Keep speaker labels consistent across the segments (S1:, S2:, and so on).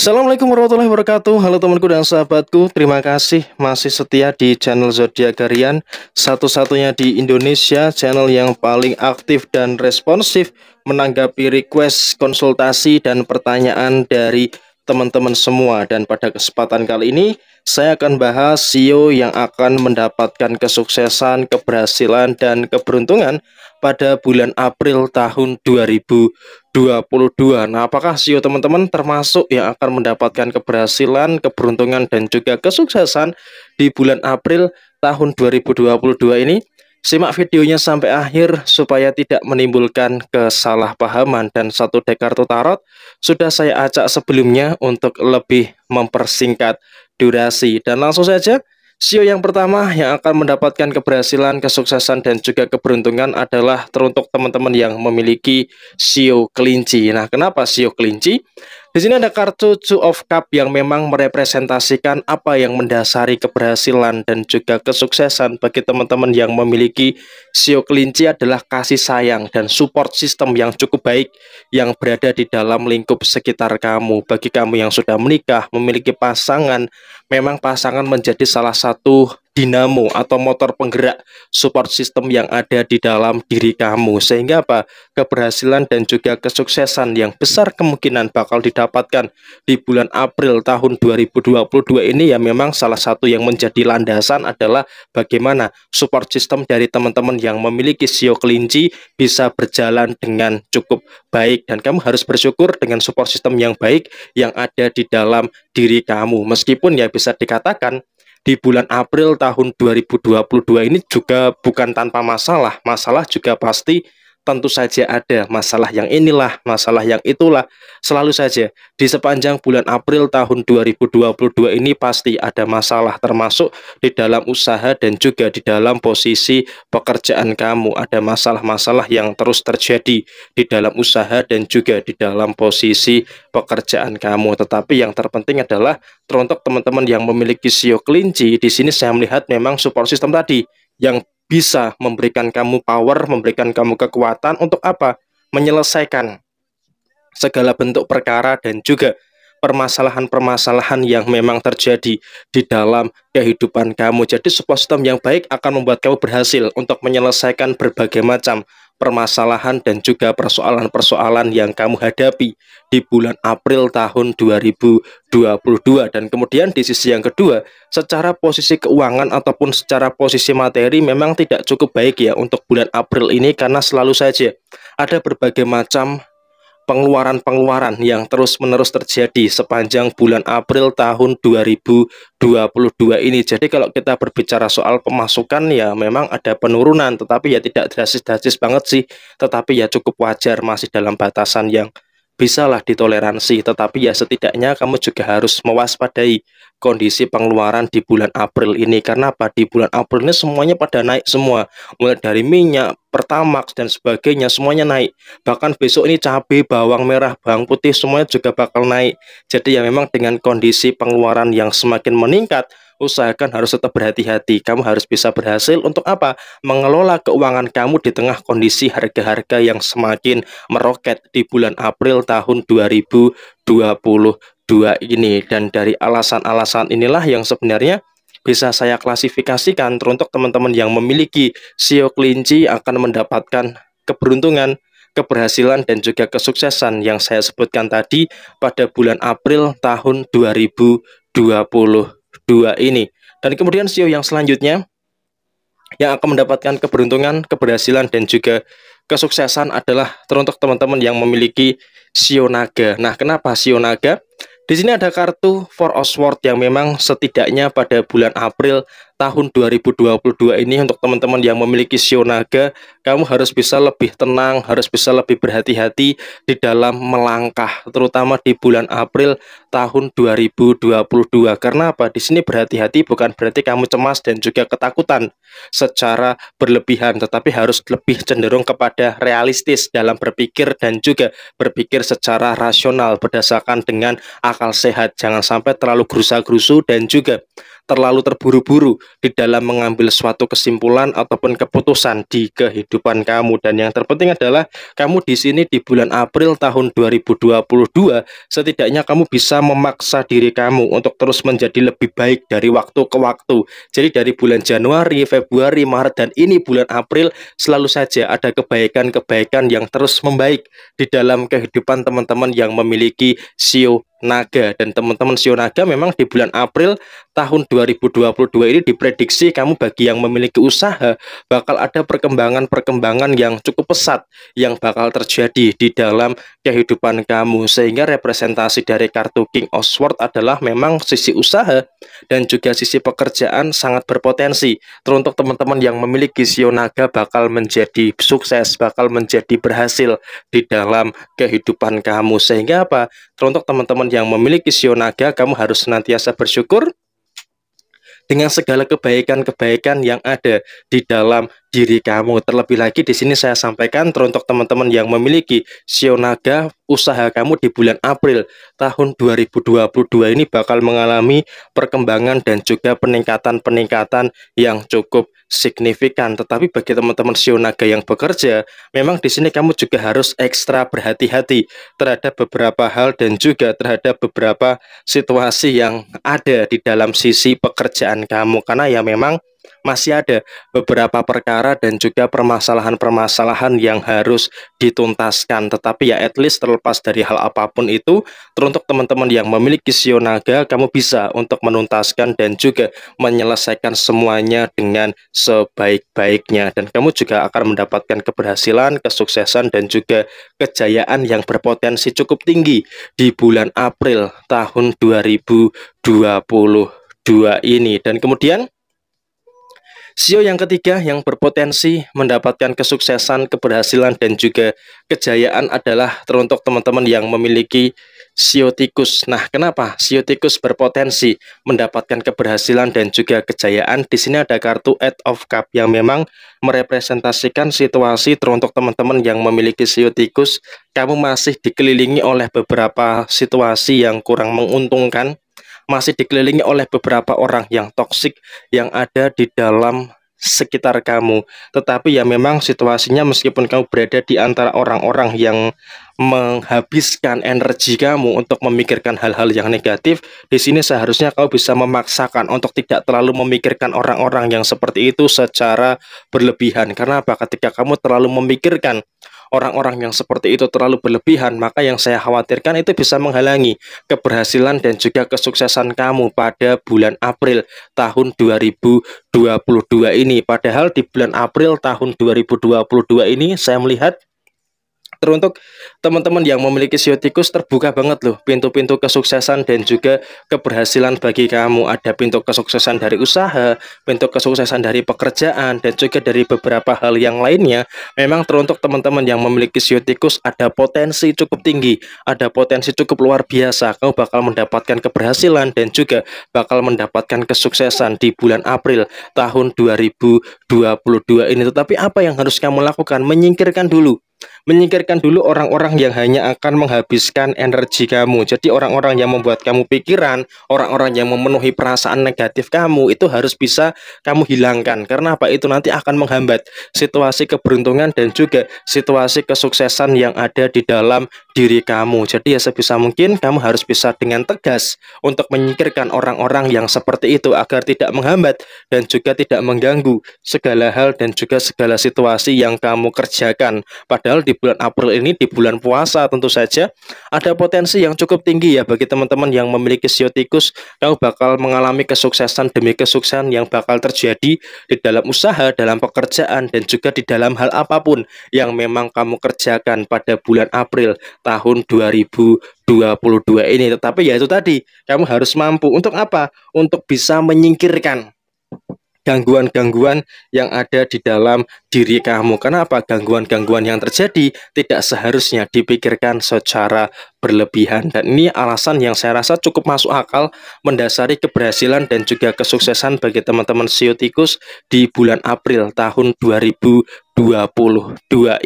S1: Assalamualaikum warahmatullahi wabarakatuh Halo temanku dan sahabatku Terima kasih masih setia di channel Zodiac Garian, Satu-satunya di Indonesia Channel yang paling aktif dan responsif Menanggapi request, konsultasi, dan pertanyaan dari teman-teman semua Dan pada kesempatan kali ini Saya akan bahas CEO yang akan mendapatkan kesuksesan, keberhasilan, dan keberuntungan Pada bulan April tahun 2020 2022. Nah, apakah CEO teman-teman termasuk yang akan mendapatkan keberhasilan, keberuntungan, dan juga kesuksesan di bulan April tahun 2022 ini? Simak videonya sampai akhir supaya tidak menimbulkan kesalahpahaman dan satu dek tarot sudah saya acak sebelumnya untuk lebih mempersingkat durasi. Dan langsung saja Sio e yang pertama yang akan mendapatkan keberhasilan, kesuksesan, dan juga keberuntungan adalah teruntuk teman-teman yang memiliki Sio e kelinci. Nah, kenapa Sio e kelinci? Di sini ada kartu Two of Cup yang memang merepresentasikan apa yang mendasari keberhasilan dan juga kesuksesan bagi teman-teman yang memiliki Sio kelinci adalah kasih sayang dan support system yang cukup baik yang berada di dalam lingkup sekitar kamu. Bagi kamu yang sudah menikah, memiliki pasangan, memang pasangan menjadi salah satu dinamo atau motor penggerak support system yang ada di dalam diri kamu sehingga apa keberhasilan dan juga kesuksesan yang besar kemungkinan bakal didapatkan di bulan April tahun 2022 ini ya memang salah satu yang menjadi landasan adalah bagaimana support system dari teman-teman yang memiliki sio kelinci bisa berjalan dengan cukup baik dan kamu harus bersyukur dengan support system yang baik yang ada di dalam diri kamu meskipun ya bisa bisa dikatakan di bulan April tahun 2022 ini juga bukan tanpa masalah. Masalah juga pasti tentu saja ada masalah yang inilah, masalah yang itulah. Selalu saja di sepanjang bulan April tahun 2022 ini pasti ada masalah termasuk di dalam usaha dan juga di dalam posisi pekerjaan kamu. Ada masalah-masalah yang terus terjadi di dalam usaha dan juga di dalam posisi pekerjaan kamu. Tetapi yang terpenting adalah teruntuk teman-teman yang memiliki sio kelinci di sini saya melihat memang support system tadi yang bisa memberikan kamu power, memberikan kamu kekuatan untuk apa? Menyelesaikan segala bentuk perkara dan juga permasalahan-permasalahan yang memang terjadi di dalam kehidupan kamu. Jadi sebuah sistem yang baik akan membuat kamu berhasil untuk menyelesaikan berbagai macam permasalahan dan juga persoalan-persoalan yang kamu hadapi di bulan April tahun 2022 dan kemudian di sisi yang kedua secara posisi keuangan ataupun secara posisi materi memang tidak cukup baik ya untuk bulan April ini karena selalu saja ada berbagai macam pengeluaran-pengeluaran yang terus-menerus terjadi sepanjang bulan April tahun 2022 ini. Jadi kalau kita berbicara soal pemasukan ya memang ada penurunan tetapi ya tidak drastis-drastis banget sih, tetapi ya cukup wajar masih dalam batasan yang bisalah ditoleransi, tetapi ya setidaknya kamu juga harus mewaspadai kondisi pengeluaran di bulan April ini. Karena apa? Di bulan April ini semuanya pada naik semua, mulai dari minyak, pertamax dan sebagainya semuanya naik. Bahkan besok ini cabai, bawang merah, bawang putih semuanya juga bakal naik. Jadi ya memang dengan kondisi pengeluaran yang semakin meningkat, usahakan harus tetap berhati-hati. Kamu harus bisa berhasil untuk apa? Mengelola keuangan kamu di tengah kondisi harga-harga yang semakin meroket di bulan April tahun 2022 ini. Dan dari alasan-alasan inilah yang sebenarnya bisa saya klasifikasikan teruntuk teman-teman yang memiliki sio e kelinci akan mendapatkan keberuntungan, keberhasilan dan juga kesuksesan yang saya sebutkan tadi pada bulan April tahun 2020 dua ini. Dan kemudian CEO yang selanjutnya yang akan mendapatkan keberuntungan, keberhasilan dan juga kesuksesan adalah teruntuk teman-teman yang memiliki sio e naga. Nah, kenapa sio e naga? Di sini ada kartu for oswald yang memang setidaknya pada bulan April tahun 2022 ini untuk teman-teman yang memiliki sio naga, kamu harus bisa lebih tenang, harus bisa lebih berhati-hati di dalam melangkah, terutama di bulan April tahun 2022. Karena apa? Di sini berhati-hati bukan berarti kamu cemas dan juga ketakutan secara berlebihan, tetapi harus lebih cenderung kepada realistis dalam berpikir dan juga berpikir secara rasional berdasarkan dengan akal sehat. Jangan sampai terlalu gerusa-gerusu dan juga terlalu terburu-buru di dalam mengambil suatu kesimpulan ataupun keputusan di kehidupan kamu dan yang terpenting adalah kamu di sini di bulan April tahun 2022 setidaknya kamu bisa memaksa diri kamu untuk terus menjadi lebih baik dari waktu ke waktu. Jadi dari bulan Januari, Februari, Maret dan ini bulan April selalu saja ada kebaikan-kebaikan yang terus membaik di dalam kehidupan teman-teman yang memiliki sio naga dan teman-teman sio naga memang di bulan April tahun 2022 ini diprediksi kamu bagi yang memiliki usaha bakal ada perkembangan-perkembangan yang cukup pesat yang bakal terjadi di dalam kehidupan kamu sehingga representasi dari kartu King of Sword adalah memang sisi usaha dan juga sisi pekerjaan sangat berpotensi teruntuk teman-teman yang memiliki sio naga bakal menjadi sukses bakal menjadi berhasil di dalam kehidupan kamu sehingga apa teruntuk teman-teman yang memiliki sio naga, kamu harus senantiasa bersyukur dengan segala kebaikan-kebaikan yang ada di dalam diri kamu. Terlebih lagi di sini saya sampaikan teruntuk teman-teman yang memiliki sio naga usaha kamu di bulan April tahun 2022 ini bakal mengalami perkembangan dan juga peningkatan-peningkatan yang cukup signifikan. Tetapi bagi teman-teman Naga yang bekerja, memang di sini kamu juga harus ekstra berhati-hati terhadap beberapa hal dan juga terhadap beberapa situasi yang ada di dalam sisi pekerjaan kamu karena ya memang masih ada beberapa perkara dan juga permasalahan-permasalahan yang harus dituntaskan. Tetapi ya at least terlepas dari hal apapun itu, teruntuk teman-teman yang memiliki sio kamu bisa untuk menuntaskan dan juga menyelesaikan semuanya dengan sebaik-baiknya. Dan kamu juga akan mendapatkan keberhasilan, kesuksesan, dan juga kejayaan yang berpotensi cukup tinggi di bulan April tahun 2022 ini. Dan kemudian Sio yang ketiga yang berpotensi mendapatkan kesuksesan, keberhasilan, dan juga kejayaan adalah teruntuk teman-teman yang memiliki sio tikus. Nah, kenapa sio tikus berpotensi mendapatkan keberhasilan dan juga kejayaan? Di sini ada kartu Eight of Cup yang memang merepresentasikan situasi teruntuk teman-teman yang memiliki sio tikus. Kamu masih dikelilingi oleh beberapa situasi yang kurang menguntungkan masih dikelilingi oleh beberapa orang yang toksik yang ada di dalam sekitar kamu. Tetapi ya memang situasinya meskipun kamu berada di antara orang-orang yang menghabiskan energi kamu untuk memikirkan hal-hal yang negatif, di sini seharusnya kamu bisa memaksakan untuk tidak terlalu memikirkan orang-orang yang seperti itu secara berlebihan. Karena apa? Ketika kamu terlalu memikirkan orang-orang yang seperti itu terlalu berlebihan, maka yang saya khawatirkan itu bisa menghalangi keberhasilan dan juga kesuksesan kamu pada bulan April tahun 2022 ini. Padahal di bulan April tahun 2022 ini saya melihat teruntuk teman-teman yang memiliki sio tikus terbuka banget loh pintu-pintu kesuksesan dan juga keberhasilan bagi kamu ada pintu kesuksesan dari usaha pintu kesuksesan dari pekerjaan dan juga dari beberapa hal yang lainnya memang teruntuk teman-teman yang memiliki sio tikus ada potensi cukup tinggi ada potensi cukup luar biasa kamu bakal mendapatkan keberhasilan dan juga bakal mendapatkan kesuksesan di bulan April tahun 2022 ini tetapi apa yang harus kamu lakukan menyingkirkan dulu menyingkirkan dulu orang-orang yang hanya akan menghabiskan energi kamu. Jadi orang-orang yang membuat kamu pikiran, orang-orang yang memenuhi perasaan negatif kamu itu harus bisa kamu hilangkan. Karena apa? Itu nanti akan menghambat situasi keberuntungan dan juga situasi kesuksesan yang ada di dalam diri kamu. Jadi ya sebisa mungkin kamu harus bisa dengan tegas untuk menyingkirkan orang-orang yang seperti itu agar tidak menghambat dan juga tidak mengganggu segala hal dan juga segala situasi yang kamu kerjakan pada Padahal di bulan April ini di bulan puasa tentu saja ada potensi yang cukup tinggi ya bagi teman-teman yang memiliki sio tikus kau bakal mengalami kesuksesan demi kesuksesan yang bakal terjadi di dalam usaha, dalam pekerjaan dan juga di dalam hal apapun yang memang kamu kerjakan pada bulan April tahun 2022 ini. Tetapi ya itu tadi, kamu harus mampu untuk apa? Untuk bisa menyingkirkan gangguan-gangguan yang ada di dalam diri kamu. Kenapa Gangguan-gangguan yang terjadi tidak seharusnya dipikirkan secara berlebihan. Dan ini alasan yang saya rasa cukup masuk akal mendasari keberhasilan dan juga kesuksesan bagi teman-teman CEO tikus di bulan April tahun 2022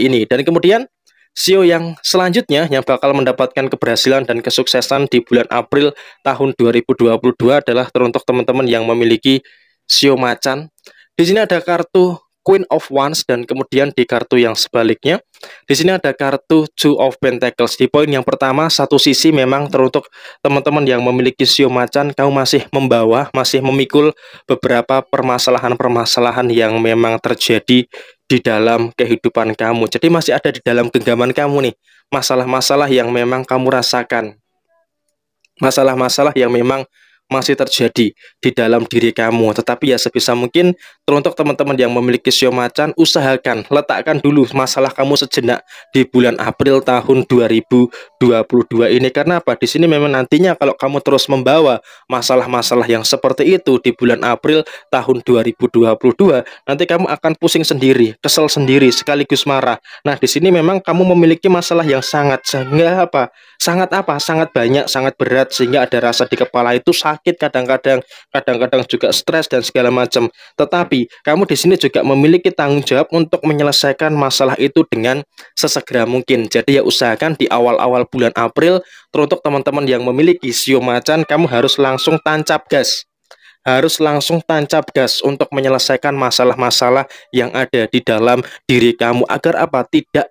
S1: ini. Dan kemudian CEO yang selanjutnya yang bakal mendapatkan keberhasilan dan kesuksesan di bulan April tahun 2022 adalah teruntuk teman-teman yang memiliki Sio Macan. Di sini ada kartu Queen of Wands dan kemudian di kartu yang sebaliknya di sini ada kartu Two of Pentacles di poin yang pertama satu sisi memang teruntuk teman-teman yang memiliki sio macan kamu masih membawa masih memikul beberapa permasalahan-permasalahan yang memang terjadi di dalam kehidupan kamu jadi masih ada di dalam genggaman kamu nih masalah-masalah yang memang kamu rasakan masalah-masalah yang memang masih terjadi di dalam diri kamu. Tetapi ya sebisa mungkin Teruntuk teman-teman yang memiliki sio macan, usahakan letakkan dulu masalah kamu sejenak di bulan April tahun 2022 ini. Karena apa? Di sini memang nantinya kalau kamu terus membawa masalah-masalah yang seperti itu di bulan April tahun 2022, nanti kamu akan pusing sendiri, kesel sendiri, sekaligus marah. Nah, di sini memang kamu memiliki masalah yang sangat sehingga apa? Sangat apa? Sangat banyak, sangat berat sehingga ada rasa di kepala itu sakit kadang-kadang, kadang-kadang juga stres dan segala macam. Tetapi tapi kamu di sini juga memiliki tanggung jawab untuk menyelesaikan masalah itu dengan sesegera mungkin. Jadi ya usahakan di awal-awal bulan April teruntuk teman-teman yang memiliki sio macan kamu harus langsung tancap gas. Harus langsung tancap gas untuk menyelesaikan masalah-masalah yang ada di dalam diri kamu agar apa? Tidak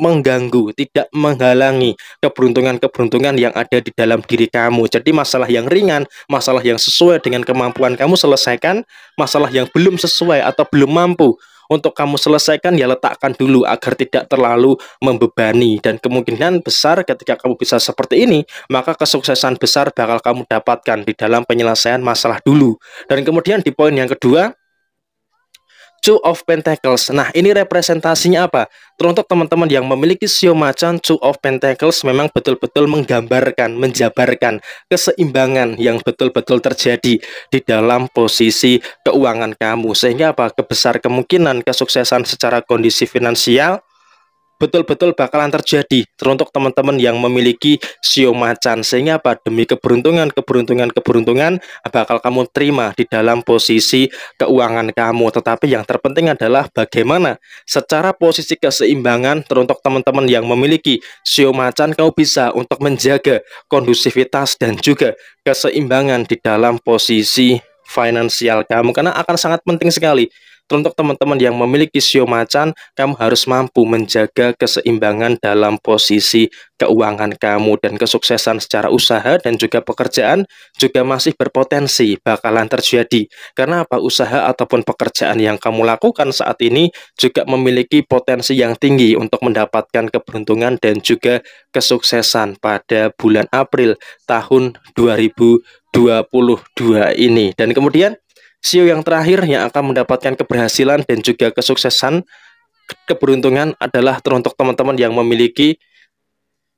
S1: mengganggu, tidak menghalangi keberuntungan-keberuntungan yang ada di dalam diri kamu. Jadi masalah yang ringan, masalah yang sesuai dengan kemampuan kamu selesaikan, masalah yang belum sesuai atau belum mampu untuk kamu selesaikan ya letakkan dulu agar tidak terlalu membebani dan kemungkinan besar ketika kamu bisa seperti ini maka kesuksesan besar bakal kamu dapatkan di dalam penyelesaian masalah dulu. Dan kemudian di poin yang kedua Two of Pentacles. Nah, ini representasinya apa? Teruntuk teman-teman yang memiliki sio macan, Two of Pentacles memang betul-betul menggambarkan, menjabarkan keseimbangan yang betul-betul terjadi di dalam posisi keuangan kamu. Sehingga apa? Kebesar kemungkinan kesuksesan secara kondisi finansial, betul-betul bakalan terjadi teruntuk teman-teman yang memiliki sio macan sehingga apa demi keberuntungan keberuntungan keberuntungan bakal kamu terima di dalam posisi keuangan kamu tetapi yang terpenting adalah bagaimana secara posisi keseimbangan teruntuk teman-teman yang memiliki sio macan kau bisa untuk menjaga kondusivitas dan juga keseimbangan di dalam posisi finansial kamu karena akan sangat penting sekali untuk teman-teman yang memiliki sio macan, kamu harus mampu menjaga keseimbangan dalam posisi keuangan kamu dan kesuksesan secara usaha dan juga pekerjaan juga masih berpotensi bakalan terjadi. Karena apa usaha ataupun pekerjaan yang kamu lakukan saat ini juga memiliki potensi yang tinggi untuk mendapatkan keberuntungan dan juga kesuksesan pada bulan April tahun 2022 ini. Dan kemudian Sio yang terakhir yang akan mendapatkan keberhasilan dan juga kesuksesan, keberuntungan adalah teruntuk teman-teman yang memiliki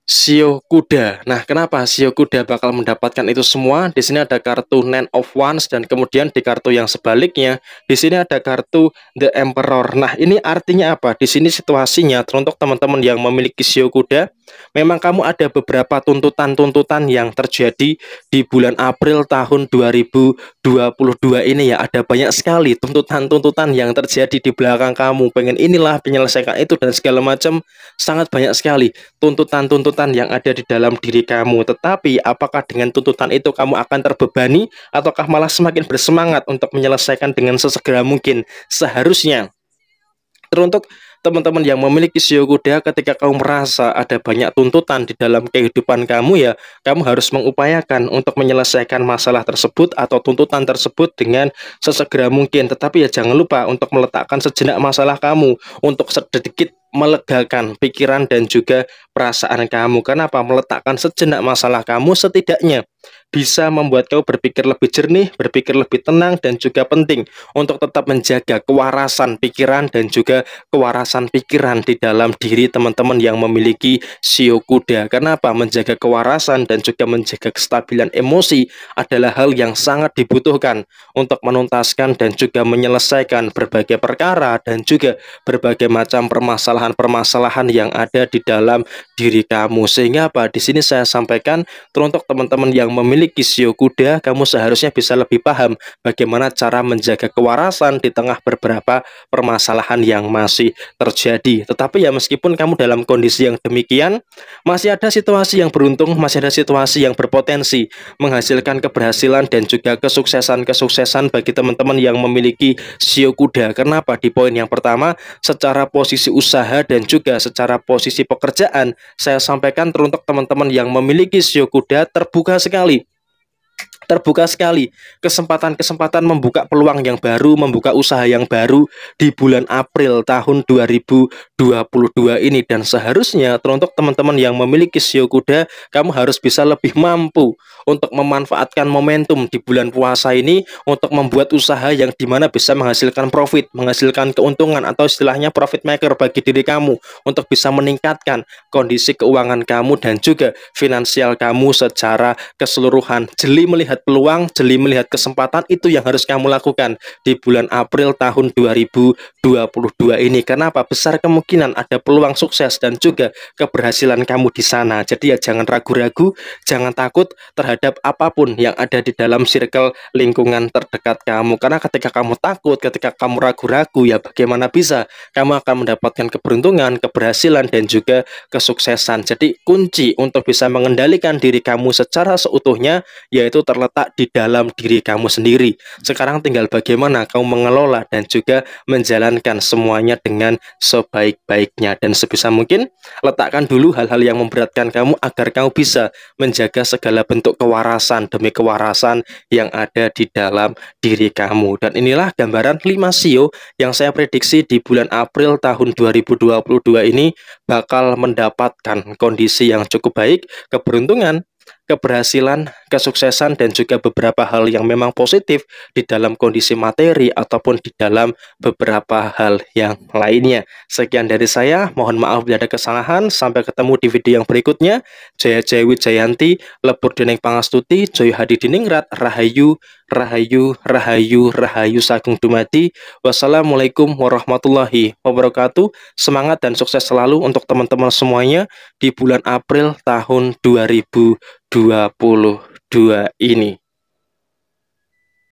S1: sio kuda. Nah, kenapa sio kuda bakal mendapatkan itu semua? Di sini ada kartu Nine of Wands dan kemudian di kartu yang sebaliknya, di sini ada kartu The Emperor. Nah, ini artinya apa? Di sini situasinya teruntuk teman-teman yang memiliki sio kuda, Memang kamu ada beberapa tuntutan-tuntutan yang terjadi di bulan April tahun 2022 ini ya. Ada banyak sekali tuntutan-tuntutan yang terjadi di belakang kamu. Pengen inilah penyelesaikan itu dan segala macam. Sangat banyak sekali tuntutan-tuntutan yang ada di dalam diri kamu. Tetapi apakah dengan tuntutan itu kamu akan terbebani ataukah malah semakin bersemangat untuk menyelesaikan dengan sesegera mungkin. Seharusnya teruntuk teman-teman yang memiliki siogoda, ketika kamu merasa ada banyak tuntutan di dalam kehidupan kamu ya kamu harus mengupayakan untuk menyelesaikan masalah tersebut atau tuntutan tersebut dengan sesegera mungkin tetapi ya jangan lupa untuk meletakkan sejenak masalah kamu untuk sedikit melegakan pikiran dan juga perasaan kamu. Kenapa? Meletakkan sejenak masalah kamu setidaknya bisa membuat kau berpikir lebih jernih, berpikir lebih tenang dan juga penting untuk tetap menjaga kewarasan pikiran dan juga kewarasan pikiran di dalam diri teman-teman yang memiliki sio kuda. Kenapa? Menjaga kewarasan dan juga menjaga kestabilan emosi adalah hal yang sangat dibutuhkan untuk menuntaskan dan juga menyelesaikan berbagai perkara dan juga berbagai macam permasalahan permasalahan-permasalahan yang ada di dalam diri kamu. Sehingga apa? Di sini saya sampaikan teruntuk teman-teman yang memiliki sio kuda, kamu seharusnya bisa lebih paham bagaimana cara menjaga kewarasan di tengah beberapa permasalahan yang masih terjadi. Tetapi ya meskipun kamu dalam kondisi yang demikian, masih ada situasi yang beruntung, masih ada situasi yang berpotensi menghasilkan keberhasilan dan juga kesuksesan-kesuksesan bagi teman-teman yang memiliki sio kuda. Kenapa? Di poin yang pertama, secara posisi usaha usaha dan juga secara posisi pekerjaan saya sampaikan teruntuk teman-teman yang memiliki Siokuda terbuka sekali terbuka sekali kesempatan-kesempatan membuka peluang yang baru, membuka usaha yang baru di bulan April tahun 2022 ini dan seharusnya teruntuk teman-teman yang memiliki sio kuda, kamu harus bisa lebih mampu untuk memanfaatkan momentum di bulan puasa ini untuk membuat usaha yang dimana bisa menghasilkan profit, menghasilkan keuntungan atau istilahnya profit maker bagi diri kamu untuk bisa meningkatkan kondisi keuangan kamu dan juga finansial kamu secara keseluruhan. Jeli melihat melihat peluang, jeli melihat kesempatan itu yang harus kamu lakukan di bulan April tahun 2022 ini. Kenapa? Besar kemungkinan ada peluang sukses dan juga keberhasilan kamu di sana. Jadi ya jangan ragu-ragu, jangan takut terhadap apapun yang ada di dalam circle lingkungan terdekat kamu. Karena ketika kamu takut, ketika kamu ragu-ragu ya bagaimana bisa kamu akan mendapatkan keberuntungan, keberhasilan dan juga kesuksesan. Jadi kunci untuk bisa mengendalikan diri kamu secara seutuhnya yaitu terlalu terletak di dalam diri kamu sendiri. Sekarang tinggal bagaimana kamu mengelola dan juga menjalankan semuanya dengan sebaik-baiknya dan sebisa mungkin letakkan dulu hal-hal yang memberatkan kamu agar kamu bisa menjaga segala bentuk kewarasan demi kewarasan yang ada di dalam diri kamu. Dan inilah gambaran 5 sio e yang saya prediksi di bulan April tahun 2022 ini bakal mendapatkan kondisi yang cukup baik, keberuntungan, keberhasilan, kesuksesan dan juga beberapa hal yang memang positif di dalam kondisi materi ataupun di dalam beberapa hal yang lainnya. Sekian dari saya, mohon maaf bila ada kesalahan. Sampai ketemu di video yang berikutnya. Jaya Jaya Jayanti, Lebur Dening Pangastuti, Joy Hadi Diningrat, Rahayu, Rahayu, Rahayu, Rahayu Sagung Dumadi. Wassalamualaikum warahmatullahi wabarakatuh. Semangat dan sukses selalu untuk teman-teman semuanya di bulan April tahun 2020 dua ini.